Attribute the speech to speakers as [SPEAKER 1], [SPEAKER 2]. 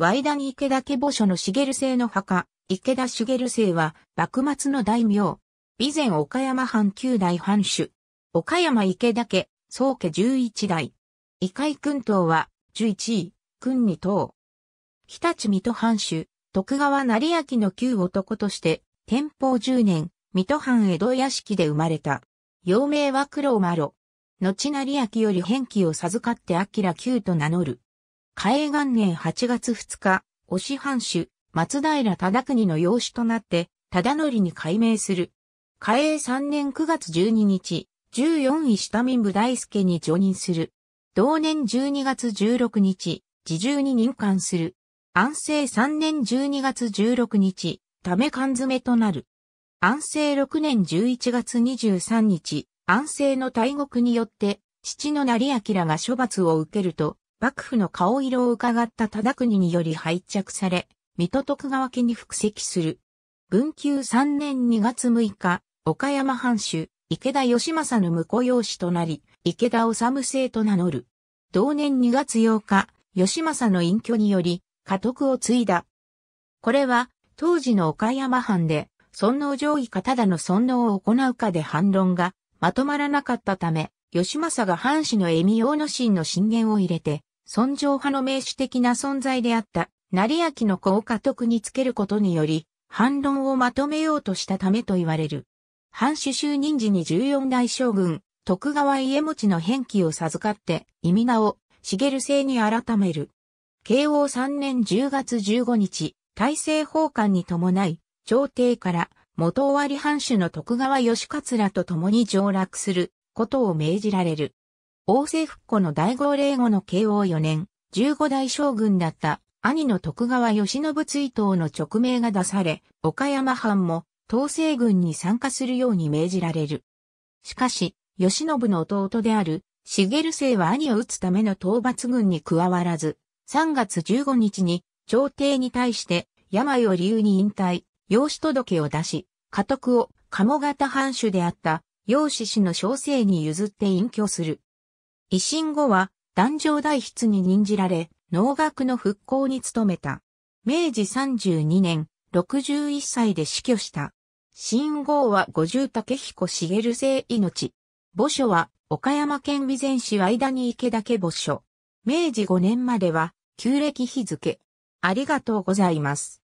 [SPEAKER 1] ワイダニ池田家墓所の茂生の墓、池田茂生は、幕末の大名。備前岡山藩九代藩主。岡山池田家、宗家十一代。伊海君党は、十一位、君二党。日立水戸藩主、徳川成明の旧男として、天保十年、水戸藩江戸屋敷で生まれた。幼名は黒丸。後成明より変記を授かって明九と名乗る。嘉永元年8月2日、押藩主、松平忠国の養子となって、忠則に改名する。嘉永3年9月12日、14位下民部大輔に助任する。同年12月16日、自重に任官する。安政3年12月16日、ため缶詰となる。安政6年11月23日、安政の大獄によって、父の成明が処罰を受けると、幕府の顔色を伺った忠国により拝着され、水戸徳川家に復籍する。文久3年2月6日、岡山藩主、池田義政の婿養子となり、池田治政と名乗る。同年2月8日、義政の隠居により、家督を継いだ。これは、当時の岡山藩で、尊王攘夷かただの尊王を行うかで反論がまとまらなかったため、義政が藩士の恵美大の心の進言を入れて、尊上派の名手的な存在であった、成明の子を家督につけることにより、反論をまとめようとしたためと言われる。藩主就任時に十四代将軍、徳川家持の返記を授かって、意味名を、茂制に改める。慶応3年10月15日、大政奉還に伴い、朝廷から元終わり藩主の徳川義勝らと共に上洛することを命じられる。王政復古の大号令後の慶応4年、十五代将軍だった兄の徳川義信追悼の勅命が出され、岡山藩も統制軍に参加するように命じられる。しかし、義信の弟である、茂姓は兄を討つための討伐軍に加わらず、3月15日に朝廷に対して病を理由に引退、養子届を出し、家督を鴨方藩主であった養子氏の小生に譲って隠居する。維新後は、壇上代筆に任じられ、農学の復興に努めた。明治32年、61歳で死去した。新号は五十竹彦茂生命。墓所は岡山県備前市間に池岳墓所。明治5年までは、旧暦日付。ありがとうございます。